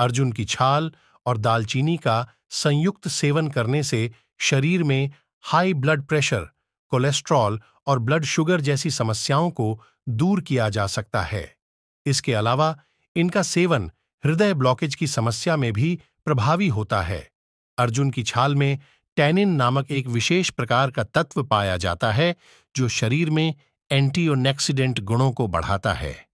अर्जुन की छाल और दालचीनी का संयुक्त सेवन करने से शरीर में हाई ब्लड प्रेशर कोलेस्ट्रॉल और ब्लड शुगर जैसी समस्याओं को दूर किया जा सकता है इसके अलावा इनका सेवन हृदय ब्लॉकेज की समस्या में भी प्रभावी होता है अर्जुन की छाल में टैनिन नामक एक विशेष प्रकार का तत्व पाया जाता है जो शरीर में एंटीओनेक्सीडेंट गुणों को बढ़ाता है